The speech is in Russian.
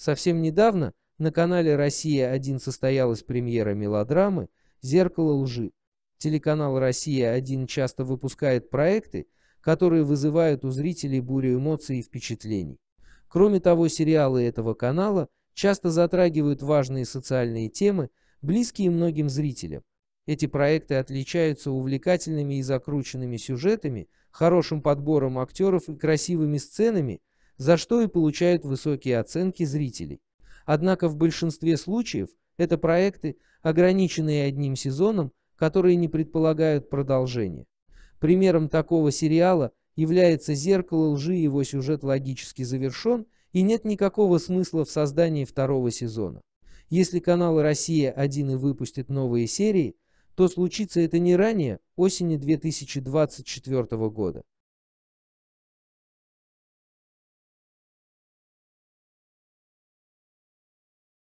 Совсем недавно на канале «Россия-1» состоялась премьера мелодрамы «Зеркало лжи». Телеканал «Россия-1» часто выпускает проекты, которые вызывают у зрителей бурю эмоций и впечатлений. Кроме того, сериалы этого канала часто затрагивают важные социальные темы, близкие многим зрителям. Эти проекты отличаются увлекательными и закрученными сюжетами, хорошим подбором актеров и красивыми сценами, за что и получают высокие оценки зрителей. Однако в большинстве случаев это проекты, ограниченные одним сезоном, которые не предполагают продолжения. Примером такого сериала является «Зеркало лжи», его сюжет логически завершен, и нет никакого смысла в создании второго сезона. Если канал «Россия-1» и выпустит новые серии, то случится это не ранее, осени 2024 года.